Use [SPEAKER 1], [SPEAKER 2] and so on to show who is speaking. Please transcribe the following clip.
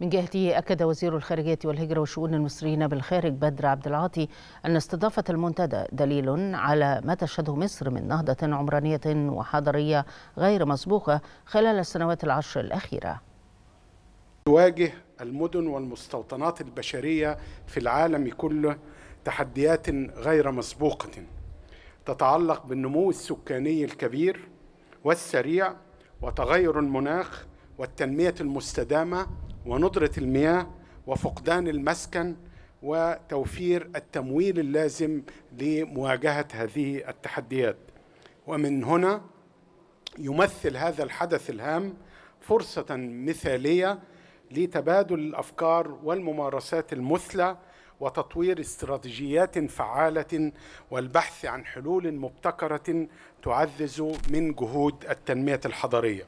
[SPEAKER 1] من جهته أكد وزير الخارجية والهجرة وشؤون المصريين بالخارج بدر عبد العاطي أن استضافة المنتدى دليل على ما تشهده مصر من نهضة عمرانية وحضرية غير مسبوقة خلال السنوات العشر الأخيرة.
[SPEAKER 2] تواجه المدن والمستوطنات البشرية في العالم كله تحديات غير مسبوقة تتعلق بالنمو السكاني الكبير والسريع وتغير المناخ والتنمية المستدامة وندرة المياه وفقدان المسكن وتوفير التمويل اللازم لمواجهة هذه التحديات ومن هنا يمثل هذا الحدث الهام فرصة مثالية لتبادل الأفكار والممارسات المثلى وتطوير استراتيجيات فعالة والبحث عن حلول مبتكرة تعزز من جهود التنمية الحضرية